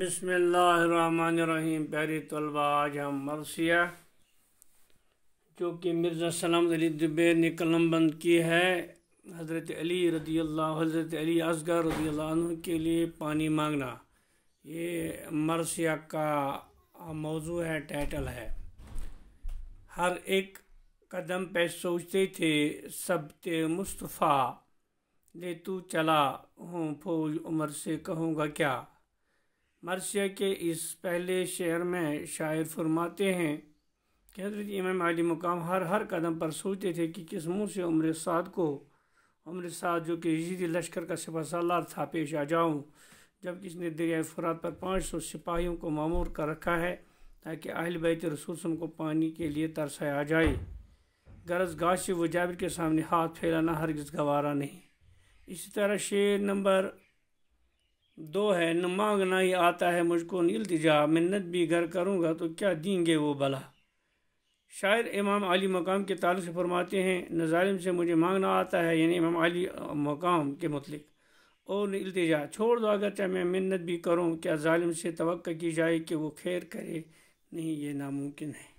बिसमीम प्यारी तलबा आज हम मरसिया जो कि मिर्ज़ा सलाम अली दुबे ने कलम बंद की है हज़रत अली रदी अल्लाह हज़रत अली असगर रदी अल्लाह के लिए पानी मांगना ये मरसिया का मौजू है टाइटल है हर एक कदम पे सोचते थे सब ते मुस्तफ़ा ले तू चला हूँ फौज उमर से कहूँगा क्या मरसिया के इस पहले शहर में शायर फरमाते हैं कि हजरत इमाम अली मुकाम हर हर कदम पर सोचते थे कि किस मुँह से उम्र साद को उम्र साद जो कि यजीदी लश्कर का सिपा सालार था पेश आ जाऊँ जबकि इसने दरियाए फुरात पर पाँच सौ सिपाहियों को मामूर कर रखा है ताकि अहल बैत रसूल को पानी के लिए तरसाया जाए गरज गाश व जाबिर के सामने हाथ फैलाना हरगज़ गवारा नहीं इसी तरह शेर नंबर दो है न मांगना ही आता है मुझको नल्तजा मिन्नत भी घर करूँगा तो क्या देंगे वो भला शायर इमाम अली मकाम के ताल्लुक से फरमाते हैं न से मुझे मांगना आता है यानी इमाम अली मकाम के मतलब और नल्तजा छोड़ दो अगर चाहे मैं मिन्नत भी करूँ क्या ालिम से तो की जाए कि वो खैर करे नहीं ये नामुमकिन है